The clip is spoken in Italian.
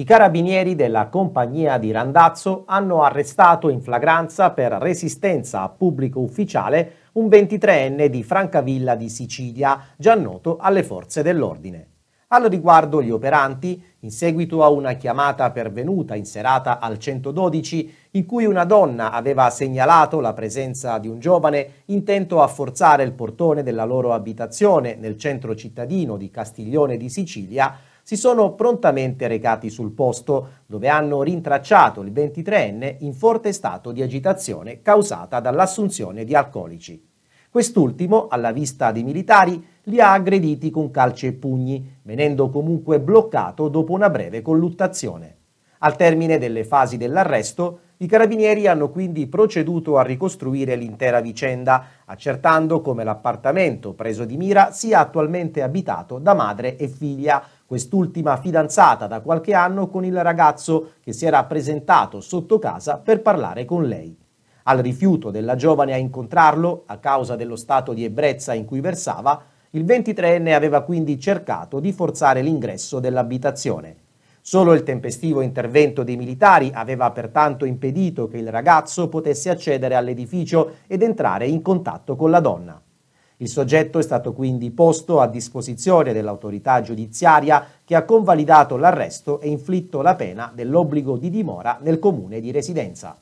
I carabinieri della compagnia di Randazzo hanno arrestato in flagranza per resistenza a pubblico ufficiale un 23enne di Francavilla di Sicilia, già noto alle forze dell'ordine. Al riguardo gli operanti, in seguito a una chiamata pervenuta in serata al 112, in cui una donna aveva segnalato la presenza di un giovane intento a forzare il portone della loro abitazione nel centro cittadino di Castiglione di Sicilia, si sono prontamente recati sul posto, dove hanno rintracciato il 23enne in forte stato di agitazione causata dall'assunzione di alcolici. Quest'ultimo, alla vista dei militari, li ha aggrediti con calci e pugni, venendo comunque bloccato dopo una breve colluttazione. Al termine delle fasi dell'arresto, i carabinieri hanno quindi proceduto a ricostruire l'intera vicenda, accertando come l'appartamento preso di mira sia attualmente abitato da madre e figlia, quest'ultima fidanzata da qualche anno con il ragazzo che si era presentato sotto casa per parlare con lei. Al rifiuto della giovane a incontrarlo, a causa dello stato di ebbrezza in cui versava, il 23enne aveva quindi cercato di forzare l'ingresso dell'abitazione. Solo il tempestivo intervento dei militari aveva pertanto impedito che il ragazzo potesse accedere all'edificio ed entrare in contatto con la donna. Il soggetto è stato quindi posto a disposizione dell'autorità giudiziaria che ha convalidato l'arresto e inflitto la pena dell'obbligo di dimora nel comune di residenza.